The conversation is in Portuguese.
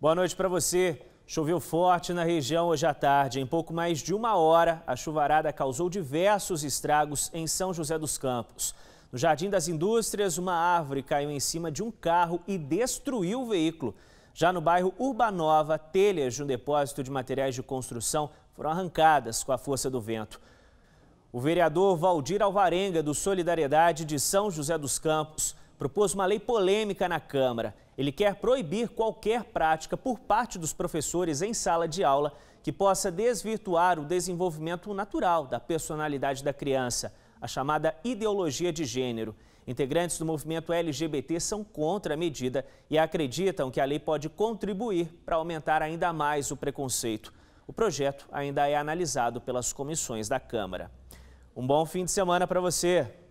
Boa noite para você. Choveu forte na região hoje à tarde. Em pouco mais de uma hora, a chuvarada causou diversos estragos em São José dos Campos. No Jardim das Indústrias, uma árvore caiu em cima de um carro e destruiu o veículo. Já no bairro Urbanova, telhas de um depósito de materiais de construção foram arrancadas com a força do vento. O vereador Valdir Alvarenga, do Solidariedade de São José dos Campos, propôs uma lei polêmica na Câmara. Ele quer proibir qualquer prática por parte dos professores em sala de aula que possa desvirtuar o desenvolvimento natural da personalidade da criança, a chamada ideologia de gênero. Integrantes do movimento LGBT são contra a medida e acreditam que a lei pode contribuir para aumentar ainda mais o preconceito. O projeto ainda é analisado pelas comissões da Câmara. Um bom fim de semana para você!